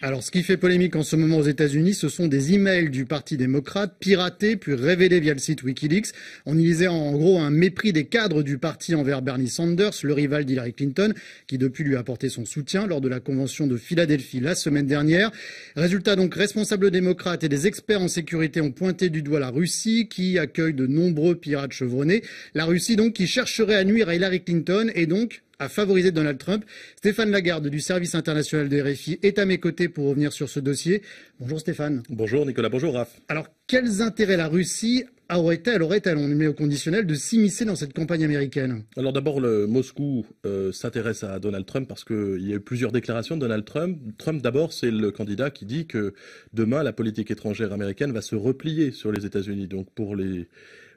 Alors, ce qui fait polémique en ce moment aux États-Unis, ce sont des emails du Parti démocrate piratés puis révélés via le site WikiLeaks. On y lisait en gros un mépris des cadres du parti envers Bernie Sanders, le rival d'Hillary Clinton, qui depuis lui a apporté son soutien lors de la convention de Philadelphie la semaine dernière. Résultat donc, responsables démocrates et des experts en sécurité ont pointé du doigt la Russie, qui accueille de nombreux pirates chevronnés. La Russie donc qui chercherait à nuire à Hillary Clinton et donc a favorisé Donald Trump. Stéphane Lagarde du service international de RFI est à mes côtés pour revenir sur ce dossier. Bonjour Stéphane. Bonjour Nicolas, bonjour Raph. Alors quels intérêts la Russie aurait-elle, aurait-elle, on met au conditionnel, de s'immiscer dans cette campagne américaine Alors d'abord, le Moscou euh, s'intéresse à Donald Trump parce qu'il y a eu plusieurs déclarations de Donald Trump. Trump d'abord, c'est le candidat qui dit que demain, la politique étrangère américaine va se replier sur les États-Unis. Donc pour les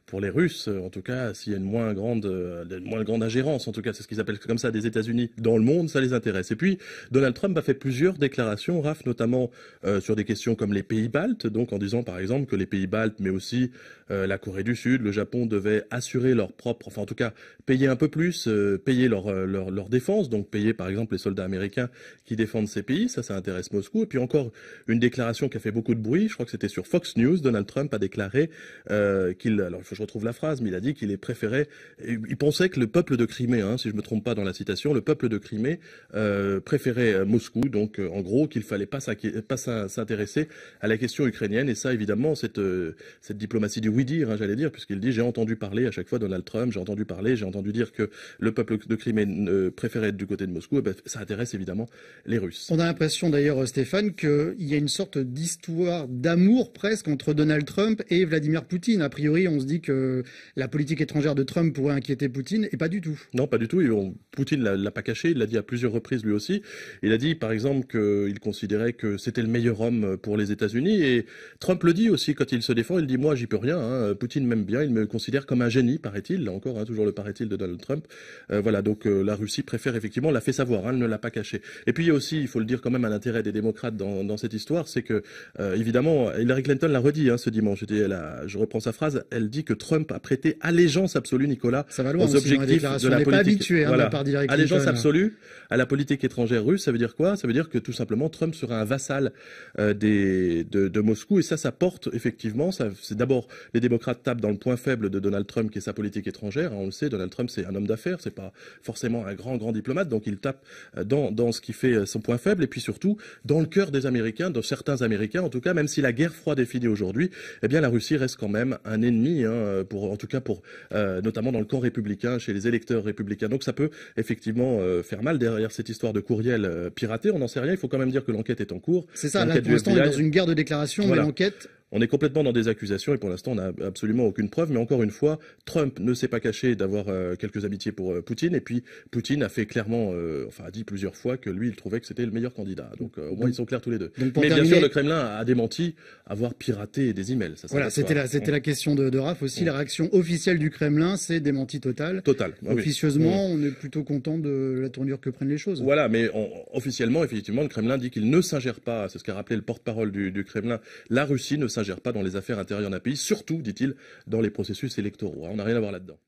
pour les Russes, euh, en tout cas, s'il y a une moins grande, euh, moins grande ingérence, en tout cas, c'est ce qu'ils appellent comme ça, des États-Unis dans le monde, ça les intéresse. Et puis, Donald Trump a fait plusieurs déclarations, Raph, notamment euh, sur des questions comme les pays baltes, donc en disant par exemple que les pays baltes, mais aussi la Corée du Sud, le Japon devaient assurer leur propre, enfin en tout cas, payer un peu plus, payer leur, leur, leur défense, donc payer par exemple les soldats américains qui défendent ces pays, ça, ça intéresse Moscou. Et puis encore une déclaration qui a fait beaucoup de bruit, je crois que c'était sur Fox News, Donald Trump a déclaré qu'il, alors je retrouve la phrase, mais il a dit qu'il est préféré, il pensait que le peuple de Crimée, hein, si je me trompe pas dans la citation, le peuple de Crimée euh, préférait euh, Moscou, donc euh, en gros qu'il fallait pas s'intéresser à la question ukrainienne, et ça évidemment cette, diplomatie du oui-dire, hein, j'allais dire, puisqu'il dit j'ai entendu parler à chaque fois Donald Trump, j'ai entendu parler, j'ai entendu dire que le peuple de Crimée préférait être du côté de Moscou, eh ben, ça intéresse évidemment les Russes. On a l'impression d'ailleurs Stéphane qu'il y a une sorte d'histoire d'amour presque entre Donald Trump et Vladimir Poutine. A priori on se dit que la politique étrangère de Trump pourrait inquiéter Poutine, et pas du tout. Non, pas du tout. Poutine ne l'a pas caché, il l'a dit à plusieurs reprises lui aussi. Il a dit, par exemple, qu'il considérait que c'était le meilleur homme pour les États-Unis, et Trump le dit aussi quand il se défend, il dit, moi, j'y peux rien, hein. Poutine m'aime bien, il me considère comme un génie, paraît-il, là encore, hein, toujours le paraît-il de Donald Trump. Euh, voilà, donc euh, la Russie préfère effectivement, l'a fait savoir, hein, elle ne l'a pas caché. Et puis il y a aussi, il faut le dire quand même, un intérêt des démocrates dans, cette histoire, c'est que, euh, évidemment, Hillary Clinton l'a redit ce dimanche, je, je reprends sa phrase, elle dit que que Trump a prêté allégeance absolue, Nicolas, ça va loin, aux hein, objectifs de la politique. Pas habitué, hein, voilà. de la allégeance absolue à la politique étrangère russe, ça veut dire quoi Ça veut dire que tout simplement Trump sera un vassal euh, des, de, Moscou et ça, ça porte effectivement. C'est d'abord les démocrates tapent dans le point faible de Donald Trump qui est sa politique étrangère. Hein, on le sait, Donald Trump c'est un homme d'affaires, c'est pas forcément un grand grand diplomate, donc il tape euh, dans, dans ce qui fait euh, son point faible et puis surtout dans le cœur des Américains, de certains Américains en tout cas, même si la guerre froide est finie aujourd'hui, eh bien la Russie reste quand même un ennemi. Hein, euh, en tout cas pour, euh, notamment dans le camp républicain, chez les électeurs républicains. Donc ça peut effectivement euh, faire mal derrière cette histoire de courriel piraté. On n'en sait rien. Il faut quand même dire que l'enquête est en cours. C'est ça. Là, pour l'instant, on est dans une guerre de déclaration, mais l'enquête on est complètement dans des accusations et pour l'instant, on n'a absolument aucune preuve. Mais encore une fois, Trump ne s'est pas caché d'avoir euh, quelques amitiés pour euh, Poutine. Et puis, Poutine a fait clairement, euh, enfin, a dit plusieurs fois que lui, il trouvait que c'était le meilleur candidat. Donc, au moins, ils sont clairs tous les deux. Mais bien sûr, le Kremlin a, démenti avoir piraté des emails. voilà, c'était la, la question de, de Raph aussi. La mm. réaction officielle du Kremlin, c'est démenti total. Total. Officieusement, mm. on est plutôt content de la tournure que prennent les choses. Voilà, mais officiellement, effectivement, le Kremlin dit qu'il ne s'ingère pas. C'est ce qu'a rappelé le porte-parole du, Kremlin. La Russie ne s'ingère gère pas dans les affaires intérieures d'un pays, surtout, dit-il, dans les processus électoraux. Hein. On n'a rien à voir là-dedans.